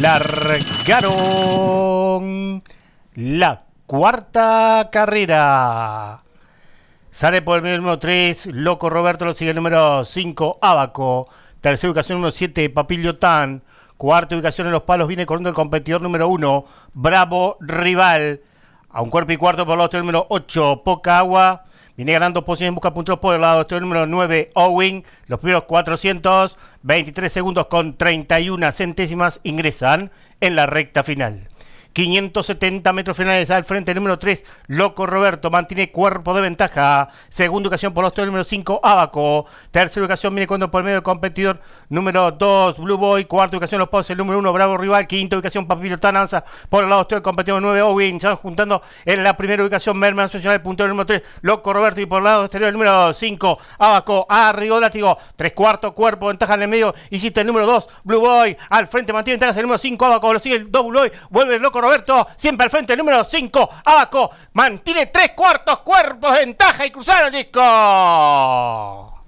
largaron la cuarta carrera. Sale por el número 3, Loco Roberto, lo sigue el número 5, Abaco. Tercera ubicación número 7, Tan Cuarta ubicación en los palos viene corriendo el competidor número 1, Bravo Rival. A un cuerpo y cuarto por los número 8, Poca Agua. Viene ganando posiciones, busca puntos por el lado. Este número 9, Owen. Los primeros 423 segundos con 31 centésimas ingresan en la recta final. 570 metros finales al frente, el número 3, Loco Roberto, mantiene cuerpo de ventaja. Segunda ubicación por los tres, número 5, Abaco. Tercera ubicación, viene cuando por medio del competidor, número 2, Blue Boy. Cuarta ubicación, los el número 1, Bravo Rival. Quinta ubicación, Papito Tananza, por el lado del competidor 9, Owen. Se juntando en la primera ubicación, Merman Social, el puntero número 3, Loco Roberto. Y por el lado exterior, el número 5, Abaco. Arriba, látigo. Tres cuartos, cuerpo, ventaja en el medio. Hiciste el número 2, Blue Boy. Al frente mantiene ventaja, el número 5, Abaco. Lo sigue el 2, Blue Boy. Vuelve el Loco Roberto, siempre al frente, el número 5, Abaco, mantiene tres cuartos cuerpos, ventaja y cruzaron el disco.